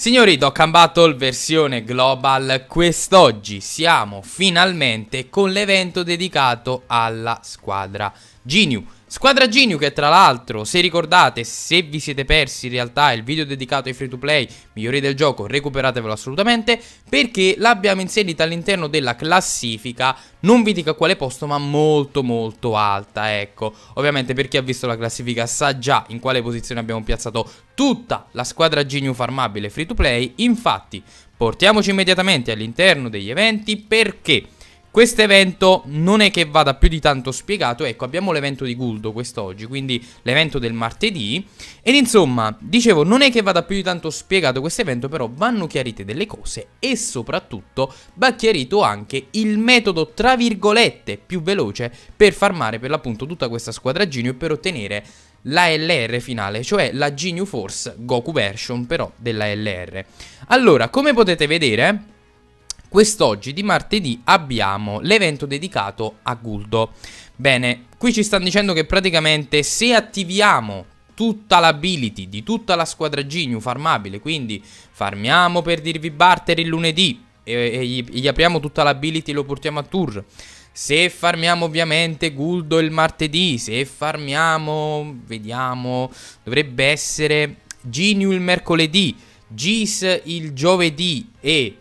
Signori Dokkan Battle versione global, quest'oggi siamo finalmente con l'evento dedicato alla squadra Ginyu Squadra Geniu che tra l'altro, se ricordate, se vi siete persi in realtà il video dedicato ai free to play migliori del gioco, recuperatevelo assolutamente perché l'abbiamo inserita all'interno della classifica, non vi dico a quale posto ma molto molto alta, ecco. Ovviamente per chi ha visto la classifica sa già in quale posizione abbiamo piazzato tutta la squadra Geniu farmabile free to play, infatti portiamoci immediatamente all'interno degli eventi perché... Questo evento non è che vada più di tanto spiegato, ecco abbiamo l'evento di Guldo quest'oggi, quindi l'evento del martedì Ed insomma, dicevo, non è che vada più di tanto spiegato questo evento, però vanno chiarite delle cose E soprattutto va chiarito anche il metodo, tra virgolette, più veloce per farmare per l'appunto tutta questa squadra Genio E per ottenere la LR finale, cioè la Genio Force Goku version però della LR Allora, come potete vedere quest'oggi di martedì abbiamo l'evento dedicato a Guldo. Bene, qui ci stanno dicendo che praticamente se attiviamo tutta l'ability di tutta la squadra Genu farmabile, quindi farmiamo per dirvi barter il lunedì e, e gli, gli, apriamo tutta l'ability e lo portiamo a tour. Se farmiamo ovviamente Guldo il martedì, se farmiamo, vediamo, dovrebbe essere Genu il mercoledì, Gis il giovedì e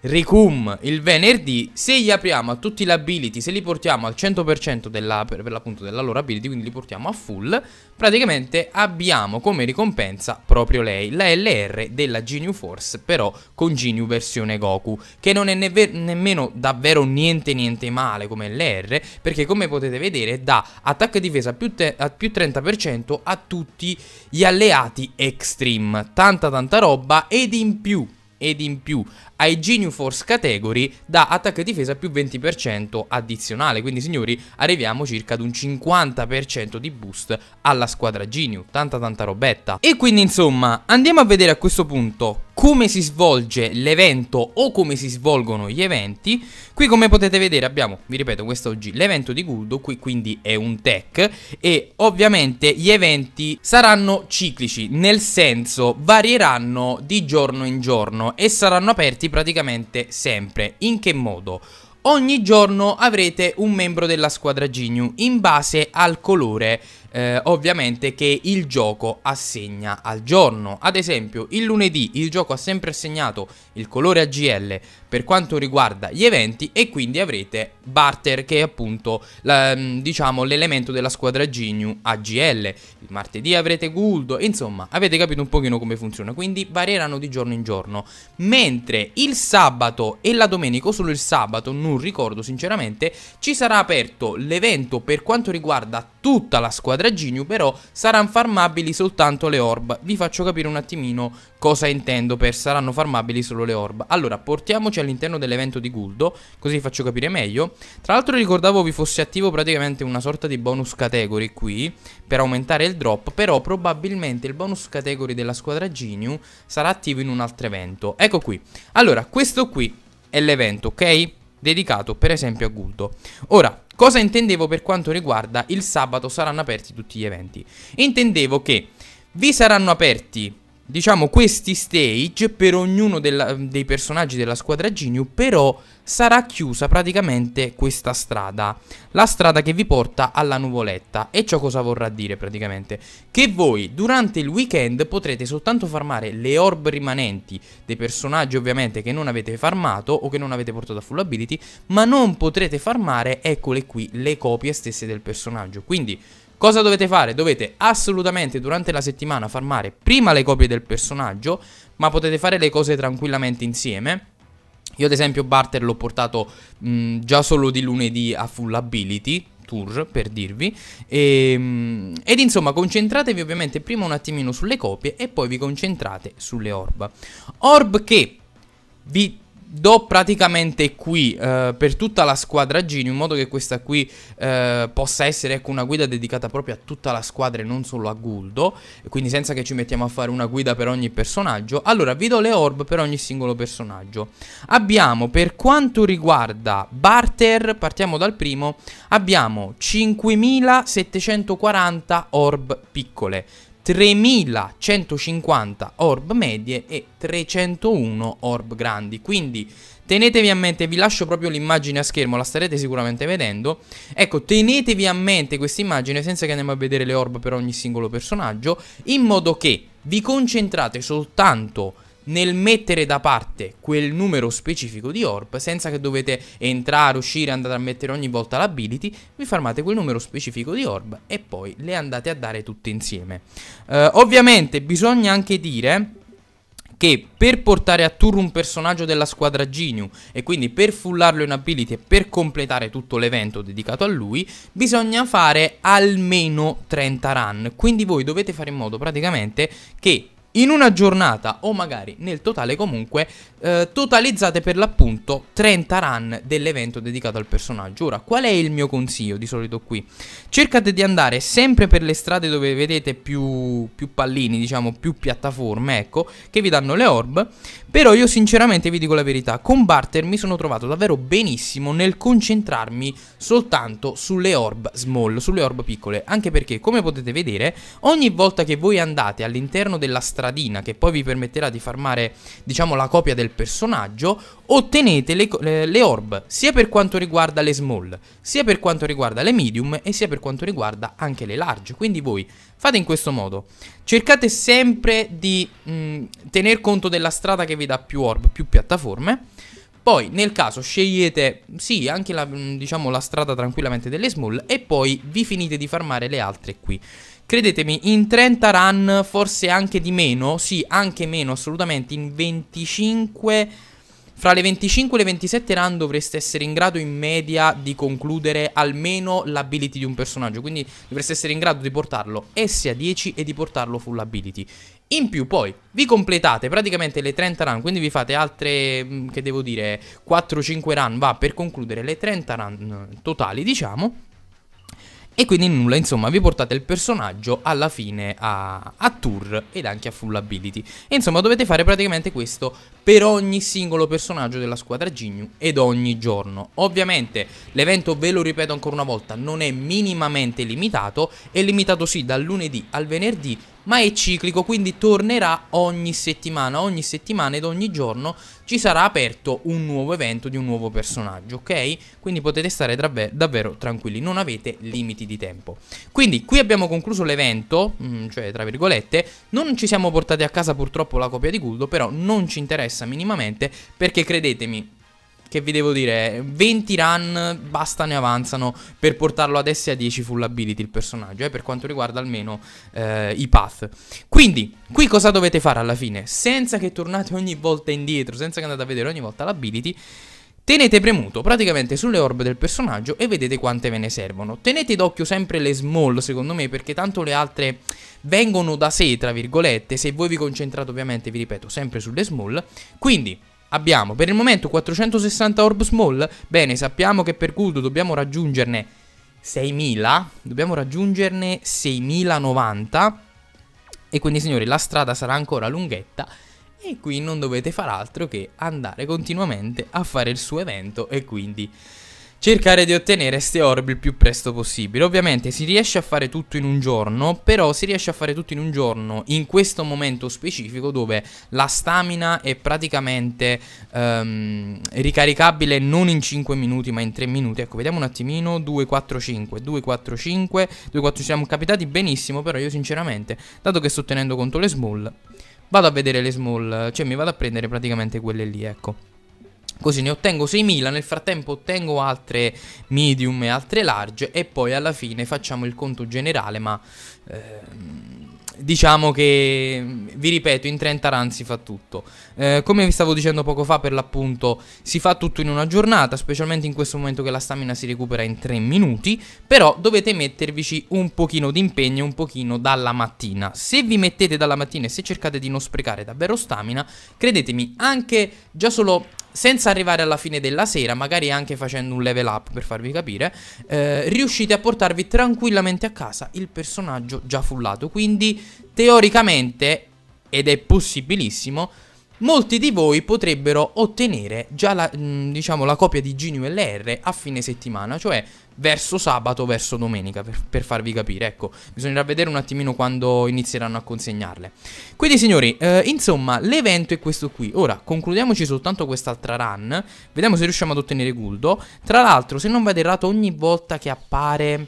Recum il venerdì Se gli apriamo a tutti gli ability Se li portiamo al 100% della, per, l'appunto della loro ability Quindi li portiamo a full Praticamente abbiamo come ricompensa proprio lei La LR della Genu Force Però con Genu versione Goku Che non è neve, nemmeno davvero niente niente male come LR Perché come potete vedere dà attacco e difesa più, te, a più 30% a tutti gli alleati extreme Tanta tanta roba ed in più ed in più ai Genius Force Category da attacco e difesa più 20% addizionale. Quindi signori arriviamo circa ad un 50% di boost alla squadra Genius. Tanta tanta robetta. E quindi insomma andiamo a vedere a questo punto come si svolge l'evento o come si svolgono gli eventi. Qui come potete vedere abbiamo, vi ripeto, questo oggi l'evento di Guldo, qui quindi è un tech e ovviamente gli eventi saranno ciclici, nel senso varieranno di giorno in giorno e saranno aperti praticamente sempre. In che modo? Ogni giorno avrete un membro della squadra Ginyu in base al colore eh, ovviamente che il gioco assegna al giorno. Ad esempio il lunedì il gioco ha sempre assegnato il colore AGL per quanto riguarda gli eventi e quindi avrete barter che è appunto la, mm, diciamo l'elemento della squadra Genu AGL. Il martedì avrete Guldo, insomma avete capito un pochino come funziona, quindi varieranno di giorno in giorno. Mentre il sabato e la domenica, solo il sabato, non ricordo sinceramente, ci sarà aperto l'evento per quanto riguarda tutta la squadra Geniu però saranno farmabili soltanto le orb Vi faccio capire un attimino cosa intendo per saranno farmabili solo le orb Allora portiamoci all'interno dell'evento di Guldo così vi faccio capire meglio Tra l'altro ricordavo vi fosse attivo praticamente una sorta di bonus category qui per aumentare il drop Però probabilmente il bonus category della squadra Geniu sarà attivo in un altro evento Ecco qui Allora questo qui è l'evento ok? dedicato per esempio a Guldo. Ora, cosa intendevo per quanto riguarda il sabato saranno aperti tutti gli eventi? Intendevo che vi saranno aperti diciamo questi stage per ognuno della, dei personaggi della squadra Geniu però sarà chiusa praticamente questa strada la strada che vi porta alla nuvoletta e ciò cosa vorrà dire praticamente che voi durante il weekend potrete soltanto farmare le orb rimanenti dei personaggi ovviamente che non avete farmato o che non avete portato a full ability ma non potrete farmare eccole qui le copie stesse del personaggio quindi Cosa dovete fare? Dovete assolutamente durante la settimana farmare prima le copie del personaggio, ma potete fare le cose tranquillamente insieme. Io ad esempio Barter l'ho portato mh, mm, già solo di lunedì a full ability, tour per dirvi e, ehm, ed insomma concentratevi ovviamente prima un attimino sulle copie e poi vi concentrate sulle orb orb che vi do praticamente qui eh, per tutta la squadra Gino in modo che questa qui eh, possa essere ecco, una guida dedicata proprio a tutta la squadra e non solo a Guldo quindi senza che ci mettiamo a fare una guida per ogni personaggio allora vi do le orb per ogni singolo personaggio abbiamo per quanto riguarda barter partiamo dal primo abbiamo 5740 orb piccole 3150 orb medie e 301 orb grandi. Quindi tenetevi a mente, vi lascio proprio l'immagine a schermo, la starete sicuramente vedendo. Ecco, tenetevi a mente questa immagine senza che andiamo a vedere le orb per ogni singolo personaggio, in modo che vi concentrate soltanto nel mettere da parte quel numero specifico di orb senza che dovete entrare, uscire, andare a mettere ogni volta l'ability, vi farmate quel numero specifico di orb e poi le andate a dare tutte insieme. Uh, ovviamente bisogna anche dire che per portare a turno un personaggio della squadra Genu e quindi per fullarlo in ability e per completare tutto l'evento dedicato a lui bisogna fare almeno 30 run quindi voi dovete fare in modo praticamente che in una giornata o magari nel totale comunque eh, totalizzate per l'appunto 30 run dell'evento dedicato al personaggio. Ora, qual è il mio consiglio di solito qui? Cercate di andare sempre per le strade dove vedete più, più pallini, diciamo più piattaforme, ecco, che vi danno le orb, però io sinceramente vi dico la verità, con Barter mi sono trovato davvero benissimo nel concentrarmi soltanto sulle orb small, sulle orb piccole, anche perché come potete vedere ogni volta che voi andate all'interno della strada stradina che poi vi permetterà di farmare diciamo la copia del personaggio ottenete le, le, le orb sia per quanto riguarda le small sia per quanto riguarda le medium e sia per quanto riguarda anche le large quindi voi fate in questo modo cercate sempre di mh, tener conto della strada che vi dà più orb più piattaforme poi nel caso scegliete sì anche la, mm, diciamo, la strada tranquillamente delle small e poi vi finite di farmare le altre qui. Credetemi, in 30 run, forse anche di meno, sì, anche meno assolutamente, in 25 fra le 25 e le 27 run dovreste essere in grado in media di concludere almeno l'ability di un personaggio, quindi dovreste essere in grado di portarlo S a 10 e di portarlo full ability. In più poi vi completate praticamente le 30 run, quindi vi fate altre, mm, che devo dire, 4-5 run, va per concludere le 30 run mm, totali, diciamo e quindi nulla, insomma, vi portate il personaggio alla fine a, a, tour ed anche a full ability. E insomma, dovete fare praticamente questo per ogni singolo personaggio della squadra Ginyu ed ogni giorno. Ovviamente l'evento, ve lo ripeto ancora una volta, non è minimamente limitato, è limitato sì dal lunedì al venerdì, ma è ciclico, quindi tornerà ogni settimana, ogni settimana ed ogni giorno ci sarà aperto un nuovo evento di un nuovo personaggio, ok? Quindi potete stare davvero tranquilli, non avete limiti di tempo. Quindi qui abbiamo concluso l'evento, mm, cioè tra virgolette, non ci siamo portati a casa purtroppo la copia di Guldo, però non ci interessa minimamente perché credetemi, che vi devo dire, 20 run bastano e avanzano per portarlo ad essere a 10 full ability il personaggio, eh, per quanto riguarda almeno eh, i path. Quindi, qui cosa dovete fare alla fine? Senza che tornate ogni volta indietro, senza che andate a vedere ogni volta l'ability, Tenete premuto praticamente sulle orbe del personaggio e vedete quante ve ne servono. Tenete d'occhio sempre le small secondo me perché tanto le altre vengono da sé tra virgolette se voi vi concentrate ovviamente vi ripeto sempre sulle small. Quindi Abbiamo per il momento 460 orb small. Bene, sappiamo che per Kudo dobbiamo raggiungerne 6000. Dobbiamo raggiungerne 6090. E quindi signori la strada sarà ancora lunghetta. E qui non dovete far altro che andare continuamente a fare il suo evento e quindi cercare di ottenere ste orb il più presto possibile. Ovviamente si riesce a fare tutto in un giorno, però si riesce a fare tutto in un giorno in questo momento specifico dove la stamina è praticamente um, ricaricabile non in 5 minuti ma in 3 minuti. Ecco, vediamo un attimino, 2, 4, 5, 2, 4, 5, 2, 4, siamo capitati benissimo, però io sinceramente, dato che sto tenendo conto le small, vado a vedere le small, cioè mi vado a prendere praticamente quelle lì, ecco. Così ne ottengo 6.000, nel frattempo ottengo altre medium e altre large e poi alla fine facciamo il conto generale, ma ehm, diciamo che, mm, vi ripeto, in 30 run si fa tutto. Eh, come vi stavo dicendo poco fa, per l'appunto, si fa tutto in una giornata, specialmente in questo momento che la stamina si recupera in 3 minuti, però dovete mettervici un pochino di impegno, un pochino dalla mattina. Se vi mettete dalla mattina e se cercate di non sprecare davvero stamina, credetemi, anche già solo senza arrivare alla fine della sera, magari anche facendo un level up per farvi capire, eh, riuscite a portarvi tranquillamente a casa il personaggio già fullato. Quindi teoricamente, ed è possibilissimo, molti di voi potrebbero ottenere già la, mm, diciamo, la copia di Genio LR a fine settimana, cioè verso sabato, verso domenica, per, per, farvi capire, ecco, bisognerà vedere un attimino quando inizieranno a consegnarle. Quindi signori, eh, insomma, l'evento è questo qui, ora concludiamoci soltanto quest'altra run, vediamo se riusciamo ad ottenere Guldo, tra l'altro se non vado errato ogni volta che appare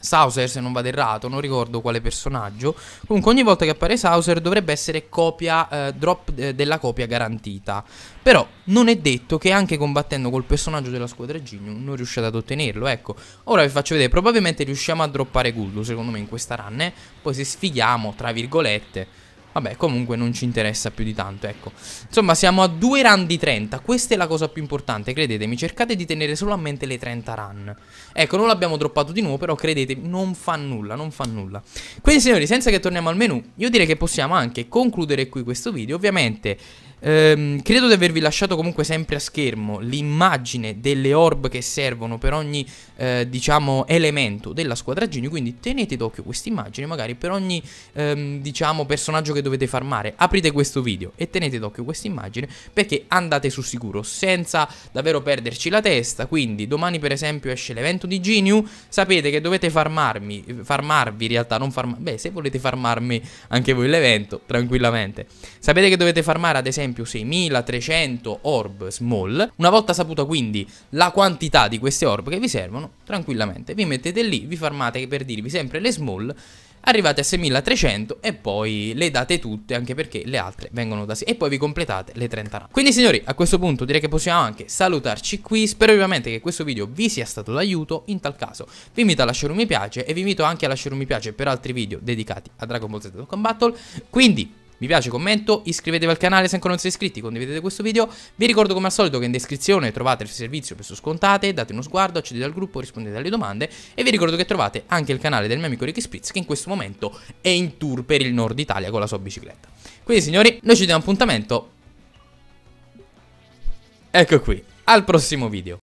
Souser, se non vado errato, non ricordo quale personaggio. Comunque ogni volta che appare Souser dovrebbe essere copia, eh, drop eh, della copia garantita. Però non è detto che anche combattendo col personaggio della squadra Genium non riusciate ad ottenerlo, ecco. Ora vi faccio vedere, probabilmente riusciamo a droppare Guldo secondo me in questa run, eh? poi se sfighiamo, tra virgolette Vabbè, comunque non ci interessa più di tanto, ecco. Insomma, siamo a due run di 30. Questa è la cosa più importante, credetemi. Cercate di tenere solo a mente le 30 run. Ecco, non l'abbiamo droppato di nuovo, però credetemi, non fa nulla, non fa nulla. Quindi, signori, senza che torniamo al menu, io direi che possiamo anche concludere qui questo video. Ovviamente, Ehm, credo di avervi lasciato comunque sempre a schermo l'immagine delle orb che servono per ogni eh, diciamo elemento della squadra Gini quindi tenete d'occhio questa immagine magari per ogni ehm, diciamo personaggio che dovete farmare aprite questo video e tenete d'occhio questa immagine perché andate su sicuro senza davvero perderci la testa quindi domani per esempio esce l'evento di Geniu sapete che dovete farmarmi farmarvi in realtà non farmarmi beh se volete farmarmi anche voi l'evento tranquillamente sapete che dovete farmare ad esempio esempio 6300 orb small. Una volta saputa quindi la quantità di queste orb che vi servono, tranquillamente vi mettete lì, vi farmate per dirvi sempre le small arrivate a 6300 e poi le date tutte anche perché le altre vengono da sé e poi vi completate le 30 run. Quindi signori a questo punto direi che possiamo anche salutarci qui spero ovviamente che questo video vi sia stato d'aiuto in tal caso vi invito a lasciare un mi piace e vi invito anche a lasciare un mi piace per altri video dedicati a Dragon Ball Z Dokkan Battle quindi mi piace, commento, iscrivetevi al canale se ancora non siete iscritti, condividete questo video. Vi ricordo come al solito che in descrizione trovate il servizio per scontate, date uno sguardo, accedete al gruppo, rispondete alle domande e vi ricordo che trovate anche il canale del mio amico Ricky Spritz che in questo momento è in tour per il nord Italia con la sua bicicletta. Quindi signori, noi ci diamo appuntamento. Ecco qui, al prossimo video.